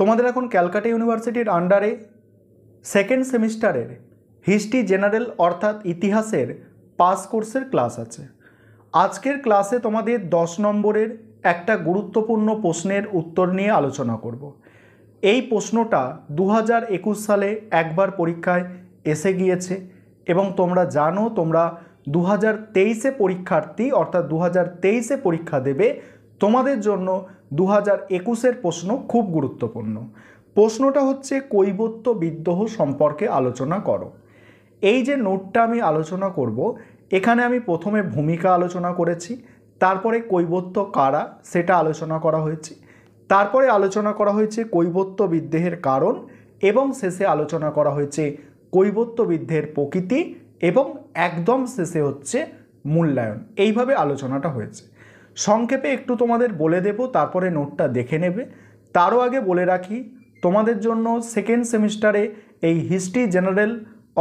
তোমাদের এখন ক্যালকাটা ইউনিভার্সিটির আন্ডারে সেকেন্ড সেমিস্টারের হিস্ট্রি জেনারেল অর্থাৎ ইতিহাসের পাস কোর্সের ক্লাস আছে আজকের ক্লাসে তোমাদের দশ নম্বরের একটা গুরুত্বপূর্ণ প্রশ্নের উত্তর নিয়ে আলোচনা করব এই প্রশ্নটা দু সালে একবার পরীক্ষায় এসে গিয়েছে এবং তোমরা জানো তোমরা দু হাজার তেইশে পরীক্ষার্থী অর্থাৎ দু হাজার তেইশে পরীক্ষা দেবে তোমাদের জন্য দু হাজার একুশের প্রশ্ন খুব গুরুত্বপূর্ণ প্রশ্নটা হচ্ছে কৈবত্য বিদ্রোহ সম্পর্কে আলোচনা করো এই যে নোটটা আমি আলোচনা করব এখানে আমি প্রথমে ভূমিকা আলোচনা করেছি তারপরে কৈবত্য কারা সেটা আলোচনা করা হয়েছে তারপরে আলোচনা করা হয়েছে কৈবত্য বিদ্রোহের কারণ এবং শেষে আলোচনা করা হয়েছে কৈবত্য বিদ্রোহের প্রকৃতি এবং একদম শেষে হচ্ছে মূল্যায়ন এইভাবে আলোচনাটা হয়েছে সংক্ষেপে একটু তোমাদের বলে দেব তারপরে নোটটা দেখে নেবে তারও আগে বলে রাখি তোমাদের জন্য সেকেন্ড সেমিস্টারে এই হিস্ট্রি জেনারেল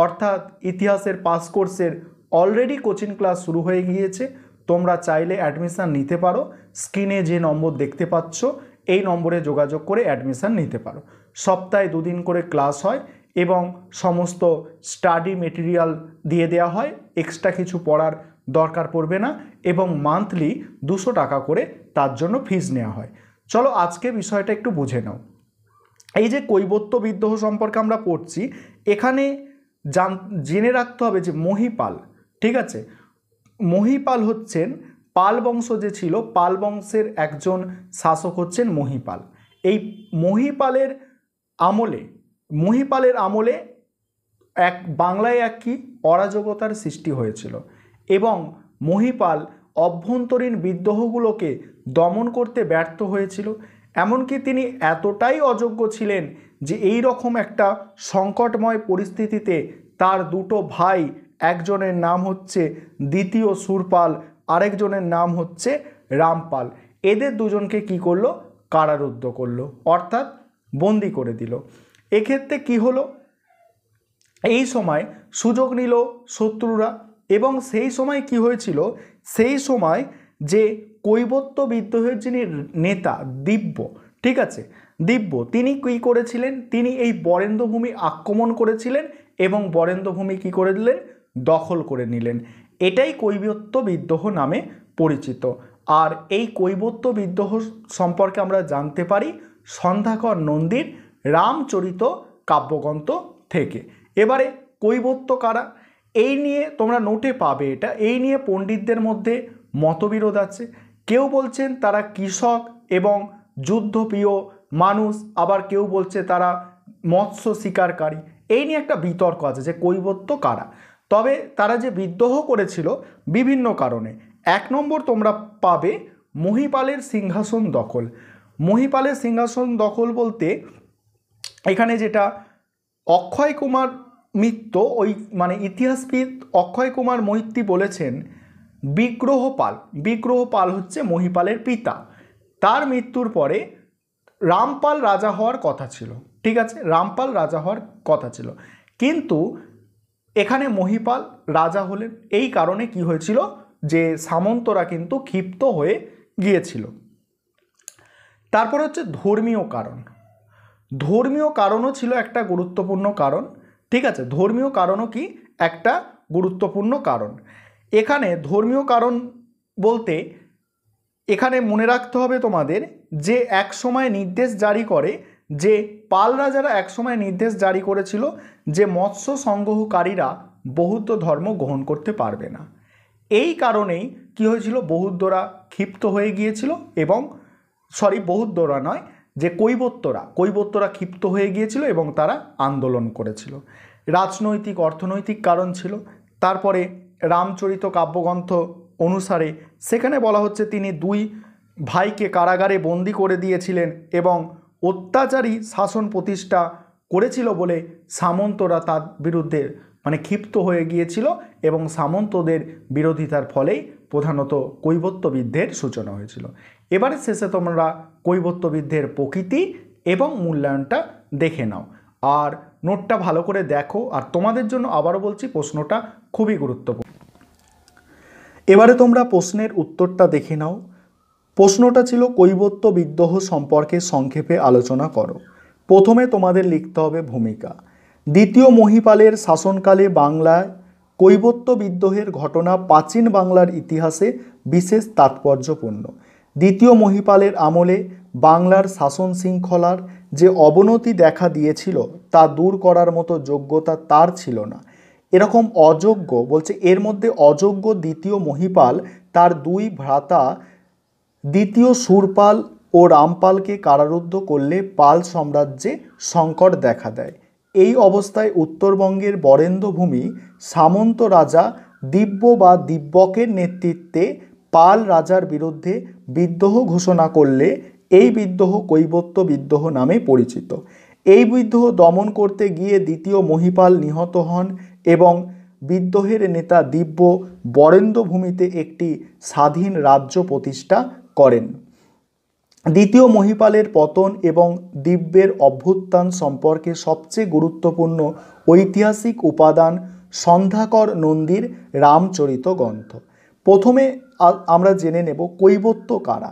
অর্থাৎ ইতিহাসের পাস কোর্সের অলরেডি কোচিং ক্লাস শুরু হয়ে গিয়েছে তোমরা চাইলে অ্যাডমিশান নিতে পারো স্ক্রিনে যে নম্বর দেখতে পাচ্ছ এই নম্বরে যোগাযোগ করে অ্যাডমিশান নিতে পারো সপ্তাহে দুদিন করে ক্লাস হয় এবং সমস্ত স্টাডি মেটেরিয়াল দিয়ে দেওয়া হয় এক্সট্রা কিছু পড়ার দরকার পড়বে না এবং মান্থলি দুশো টাকা করে তার জন্য ফিজ নেওয়া হয় চলো আজকে বিষয়টা একটু বুঝে নাও এই যে কৈবত্য বিদ্রোহ সম্পর্কে আমরা পড়ছি এখানে জান জেনে রাখতে হবে যে মহিপাল ঠিক আছে মহিপাল হচ্ছেন পাল বংশ যে ছিল পাল বংশের একজন শাসক হচ্ছেন মহিপাল এই মহিপালের আমলে মহিপালের আমলে এক বাংলায় এক কি অরাজকতার সৃষ্টি হয়েছিল এবং মহিপাল অভ্যন্তরীণ বিদ্রোহগুলোকে দমন করতে ব্যর্থ হয়েছিল এমনকি তিনি এতটাই অযোগ্য ছিলেন যে এই রকম একটা সংকটময় পরিস্থিতিতে তার দুটো ভাই একজনের নাম হচ্ছে দ্বিতীয় সুরপাল আরেকজনের নাম হচ্ছে রামপাল এদের দুজনকে কি করলো কারারুদ্ধ করলো অর্থাৎ বন্দি করে দিল এক্ষেত্রে কি হলো এই সময় সুযোগ নিল শত্রুরা এবং সেই সময় কি হয়েছিল সেই সময় যে কৈবত্য বিদ্রোহের যিনি নেতা দিব্য ঠিক আছে দিব্য তিনি কী করেছিলেন তিনি এই বরেন্দ্রভূমি আক্রমণ করেছিলেন এবং বরেন্দ্রভূমি কী করে দিলেন দখল করে নিলেন এটাই কৈবত্য বিদ্রোহ নামে পরিচিত আর এই কৈবত্য বিদ্রোহ সম্পর্কে আমরা জানতে পারি সন্ধ্যাকর নন্দীর রামচরিত কাব্যগ্রন্থ থেকে এবারে কৈবত্য কারা এই নিয়ে তোমরা নোটে পাবে এটা এই নিয়ে পণ্ডিতদের মধ্যে মতবিরোধ আছে কেউ বলছেন তারা কৃষক এবং যুদ্ধপ্রিয় মানুষ আবার কেউ বলছে তারা মৎস্য শিকারকারী এই নিয়ে একটা বিতর্ক আছে যে কৈবত্য কারা তবে তারা যে বিদ্রোহ করেছিল বিভিন্ন কারণে এক নম্বর তোমরা পাবে মহিপালের সিংহাসন দখল মহিপালের সিংহাসন দখল বলতে এখানে যেটা অক্ষয় কুমার মিত্র ওই মানে ইতিহাসবিদ অক্ষয় কুমার মৈত্রী বলেছেন বিগ্রহপাল বিগ্রহপাল হচ্ছে মহিপালের পিতা তার মৃত্যুর পরে রামপাল রাজা হওয়ার কথা ছিল ঠিক আছে রামপাল রাজা হওয়ার কথা ছিল কিন্তু এখানে মহিপাল রাজা হলেন এই কারণে কি হয়েছিল যে সামন্তরা কিন্তু ক্ষিপ্ত হয়ে গিয়েছিল তারপর হচ্ছে ধর্মীয় কারণ ধর্মীয় কারণও ছিল একটা গুরুত্বপূর্ণ কারণ ঠিক আছে ধর্মীয় কারণও কি একটা গুরুত্বপূর্ণ কারণ এখানে ধর্মীয় কারণ বলতে এখানে মনে রাখতে হবে তোমাদের যে এক সময় নির্দেশ জারি করে যে পাল রাজারা একসময় নির্দেশ জারি করেছিল যে মৎস্য সংগ্রহকারীরা বৌদ্ধ ধর্ম গ্রহণ করতে পারবে না এই কারণেই কি হয়েছিল বৌদ্ধরা ক্ষিপ্ত হয়ে গিয়েছিল এবং সরি বৌদ্ধরা নয় যে কৈবত্যরা কৈবত্যরা ক্ষিপ্ত হয়ে গিয়েছিল এবং তারা আন্দোলন করেছিল রাজনৈতিক অর্থনৈতিক কারণ ছিল তারপরে রামচরিত কাব্যগ্রন্থ অনুসারে সেখানে বলা হচ্ছে তিনি দুই ভাইকে কারাগারে বন্দি করে দিয়েছিলেন এবং অত্যাচারী শাসন প্রতিষ্ঠা করেছিল বলে সামন্তরা তার বিরুদ্ধে মানে ক্ষিপ্ত হয়ে গিয়েছিল এবং সামন্তদের বিরোধিতার ফলেই প্রধানত কৈবত্যবিদ্যের সূচনা হয়েছিল এবারে শেষে তোমরা কৈবত্যবিদ্যের প্রকৃতি এবং মূল্যায়নটা দেখে নাও আর নোটটা ভালো করে দেখো আর তোমাদের জন্য আবারও বলছি প্রশ্নটা খুবই গুরুত্বপূর্ণ এবারে তোমরা প্রশ্নের উত্তরটা দেখে নাও প্রশ্নটা ছিল কৈবত্য বিদ্রোহ সম্পর্কে সংক্ষেপে আলোচনা করো প্রথমে তোমাদের লিখতে হবে ভূমিকা দ্বিতীয় মহিপালের শাসনকালে বাংলায় কৈবত্য বিদ্রোহের ঘটনা প্রাচীন বাংলার ইতিহাসে বিশেষ তাৎপর্যপূর্ণ দ্বিতীয় মহিপালের আমলে বাংলার শাসন শৃঙ্খলার যে অবনতি দেখা দিয়েছিল তা দূর করার মতো যোগ্যতা তার ছিল না এরকম অযোগ্য বলছে এর মধ্যে অযোগ্য দ্বিতীয় মহিপাল তার দুই ভ্রাতা দ্বিতীয় সুরপাল ও রামপালকে কারারুদ্ধ করলে পাল সাম্রাজ্যে সংকট দেখা দেয় এই অবস্থায় উত্তরবঙ্গের বরেন্দ্রভূমি সামন্ত রাজা দিব্য বা দিব্যকের নেতৃত্বে পাল রাজার বিরুদ্ধে বিদ্রোহ ঘোষণা করলে এই বিদ্রোহ কৈবত্য বিদ্রোহ নামে পরিচিত এই বিদ্রোহ দমন করতে গিয়ে দ্বিতীয় মহিপাল নিহত হন এবং বিদ্রোহের নেতা দিব্য বরেন্দ্রভূমিতে একটি স্বাধীন রাজ্য প্রতিষ্ঠা করেন দ্বিতীয় মহিপালের পতন এবং দিব্যের অভ্যুত্থান সম্পর্কে সবচেয়ে গুরুত্বপূর্ণ ঐতিহাসিক উপাদান সন্ধ্যাকর নন্দীর রামচরিত গ্রন্থ প্রথমে আমরা জেনে নেব কৈবত্য কারা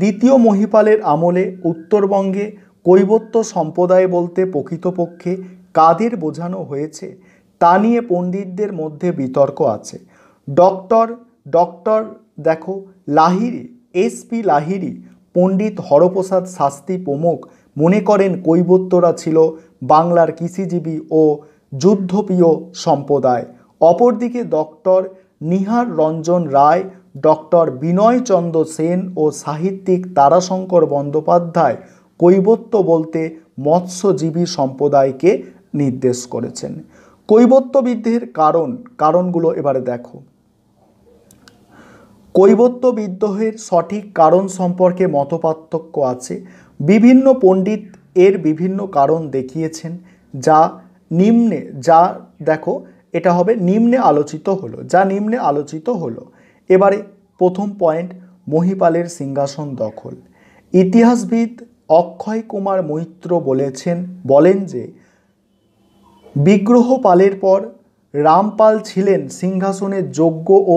দ্বিতীয় মহিপালের আমলে উত্তরবঙ্গে কৈবত্য সম্প্রদায় বলতে প্রকৃতপক্ষে কাদের বোঝানো হয়েছে তা নিয়ে পণ্ডিতদের মধ্যে বিতর্ক আছে ডক্টর ডক্টর দেখো লাহিরি এসপি লাহিরি পণ্ডিত হরপ্রসাদ শাস্তি প্রমুখ মনে করেন কৈবত্যরা ছিল বাংলার কৃষিজীবী ও যুদ্ধপ্রিয় সম্প্রদায় অপরদিকে ডক্টর নিহার রঞ্জন রায় ডক্টর বিনয়চন্দ্র সেন ও সাহিত্যিক তারাশঙ্কর বন্দ্যোপাধ্যায় কৈবত্য বলতে মৎস্যজীবী সম্প্রদায়কে নির্দেশ করেছেন কৈবত্যবিদ্ধের কারণ কারণগুলো এবারে দেখো কৈবত্য বিদ্রোহের সঠিক কারণ সম্পর্কে মতপার্থক্য আছে বিভিন্ন পণ্ডিত এর বিভিন্ন কারণ দেখিয়েছেন যা নিম্নে যা দেখো এটা হবে নিম্নে আলোচিত হলো যা নিম্নে আলোচিত হলো এবারে প্রথম পয়েন্ট মহিপালের সিংহাসন দখল ইতিহাসবিদ অক্ষয় কুমার মৈত্র বলেছেন বলেন যে বিগ্রহপালের পর রামপাল ছিলেন সিংহাসনের যোগ্য ও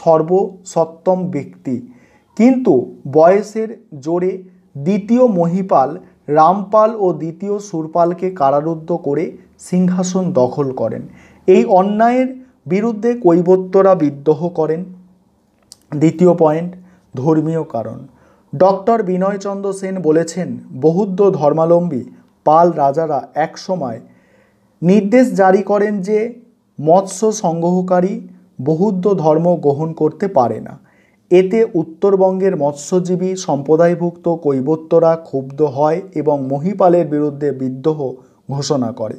সর্বসত্তম ব্যক্তি কিন্তু বয়সের জোরে দ্বিতীয় মহিপাল রামপাল ও দ্বিতীয় সুরপালকে কারারুদ্ধ করে সিংহাসন দখল করেন এই অন্যায়ের বিরুদ্ধে কৈবত্যরা বিদ্রোহ করেন দ্বিতীয় পয়েন্ট ধর্মীয় কারণ ডক্টর বিনয়চন্দ্র সেন বলেছেন বৌদ্ধ ধর্মালম্বী পাল রাজারা একসময় নির্দেশ জারি করেন যে মৎস্য সংগ্রহকারী বৌদ্ধ ধর্ম গ্রহণ করতে পারে না এতে উত্তরবঙ্গের মৎস্যজীবী সম্প্রদায়ভুক্ত কৈবত্যরা ক্ষুব্ধ হয় এবং মহিপালের বিরুদ্ধে বিদ্রোহ ঘোষণা করে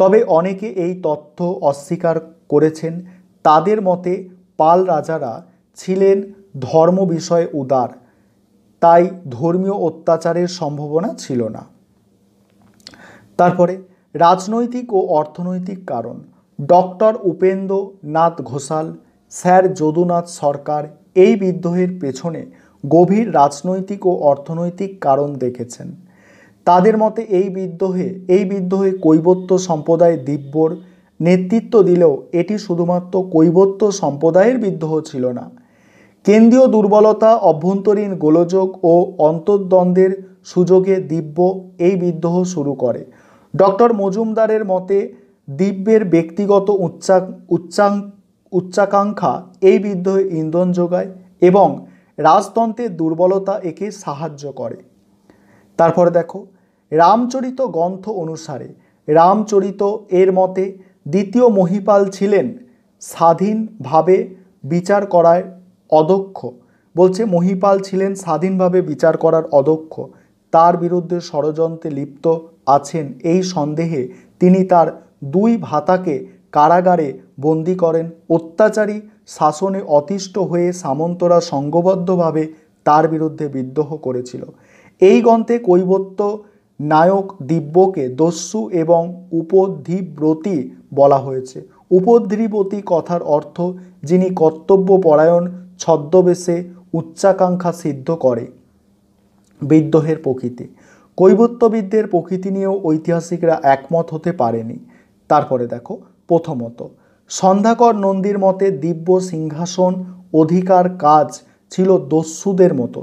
তবে অনেকে এই তথ্য অস্বীকার করেছেন তাদের মতে পাল রাজারা ছিলেন ধর্ম বিষয়ে উদার তাই ধর্মীয় অত্যাচারের সম্ভাবনা ছিল না তারপরে রাজনৈতিক ও অর্থনৈতিক কারণ ডক্টর উপেন্দ্র নাথ ঘোষাল স্যার যদুনাথ সরকার এই বিদ্রোহের পেছনে গভীর রাজনৈতিক ও অর্থনৈতিক কারণ দেখেছেন তাদের মতে এই বিদ্রোহে এই বিদ্রোহে কৈবত্য সম্প্রদায় দিব্যর নেতৃত্ব দিলেও এটি শুধুমাত্র কৈবত্য সম্প্রদায়ের বিদ্রোহ ছিল না কেন্দ্রীয় দুর্বলতা অভ্যন্তরীণ গোলযোগ ও অন্তর্দ্বন্দ্বের সুযোগে দিব্য এই বিদ্রোহ শুরু করে ডক্টর মজুমদারের মতে দিব্যের ব্যক্তিগত উচ্চা উচ্চাং উচ্চাকাঙ্ক্ষা এই বিদ্রোহে ইন্ধন যোগায় এবং রাজতন্ত্রের দুর্বলতা একে সাহায্য করে তারপরে দেখো রামচরিত গ্রন্থ অনুসারে রামচরিত এর মতে দ্বিতীয় মহিপাল ছিলেন স্বাধীনভাবে বিচার করায় অদক্ষ বলছে মহিপাল ছিলেন স্বাধীনভাবে বিচার করার অদক্ষ তার বিরুদ্ধে ষড়যন্ত্রে লিপ্ত আছেন এই সন্দেহে তিনি তার দুই ভাতাকে কারাগারে বন্দি করেন অত্যাচারী শাসনে অতিষ্ঠ হয়ে সামন্তরা সংঘবদ্ধভাবে তার বিরুদ্ধে বিদ্রোহ করেছিল এই গ্রন্থে কৈবত্য নায়ক দিব্যকে দস্যু এবং উপধিব্রতী বলা হয়েছে উপদ্রিবতী কথার অর্থ যিনি কর্তব্যপরায়ণ ছদ্মবেশে উচ্চাকাঙ্ক্ষা সিদ্ধ করে বিদ্রোহের প্রকৃতি কৈবত্যবিদদের প্রকৃতি নিয়েও ঐতিহাসিকরা একমত হতে পারেনি তারপরে দেখো প্রথমত সন্ধ্যাকর নন্দীর মতে দিব্য সিংহাসন অধিকার কাজ ছিল দস্যুদের মতো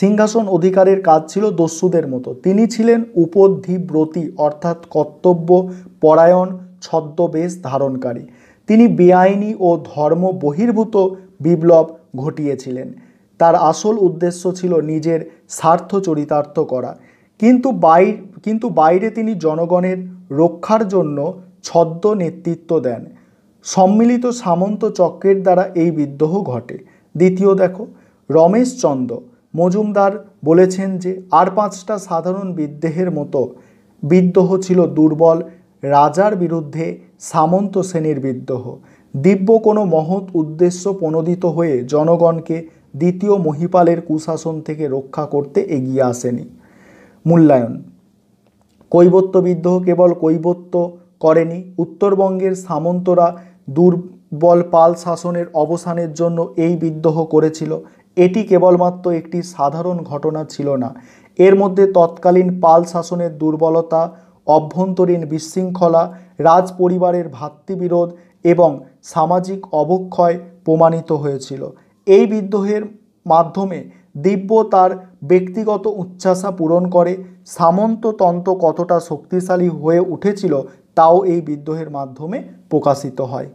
সিংহাসন অধিকারের কাজ ছিল দস্যুদের মতো তিনি ছিলেন উপধিব্রতী অর্থাৎ কর্তব্য পরায়ণ ছদ্মবেশ ধারণকারী তিনি বেআইনি ও ধর্ম বহির্ভূত বিপ্লব ঘটিয়েছিলেন তার আসল উদ্দেশ্য ছিল নিজের স্বার্থ চরিতার্থ করা কিন্তু বাই কিন্তু বাইরে তিনি জনগণের রক্ষার জন্য ছদ্ম নেতৃত্ব দেন সম্মিলিত সামন্ত চক্রের দ্বারা এই বিদ্রোহ ঘটে দ্বিতীয় দেখো রমেশচন্দ্র মজুমদার বলেছেন যে আর পাঁচটা সাধারণ বিদ্রোহের মতো বিদ্রোহ ছিল দুর্বল রাজার বিরুদ্ধে সামন্ত শ্রেণীর বিদ্রোহ দিব্য কোনো মহৎ উদ্দেশ্য প্রণোদিত হয়ে জনগণকে দ্বিতীয় মহিপালের কুশাসন থেকে রক্ষা করতে এগিয়ে আসেনি মূল্যায়ন কৈবত্য বিদ্রোহ কেবল কৈবত্য করেনি উত্তরবঙ্গের সামন্তরা দুর্বল পাল শাসনের অবসানের জন্য এই বিদ্রোহ করেছিল এটি কেবলমাত্র একটি সাধারণ ঘটনা ছিল না এর মধ্যে তৎকালীন পাল শাসনের দুর্বলতা অভ্যন্তরীণ বিশৃঙ্খলা রাজ পরিবারের ভাতৃবিরোধ এবং সামাজিক অবক্ষয় প্রমাণিত হয়েছিল এই বিদ্রোহের মাধ্যমে দিব্য তার ব্যক্তিগত উচ্ছ্বাসা পূরণ করে সামন্ততন্ত্র কতটা শক্তিশালী হয়ে উঠেছিল তাও এই বিদ্রোহের মাধ্যমে প্রকাশিত হয়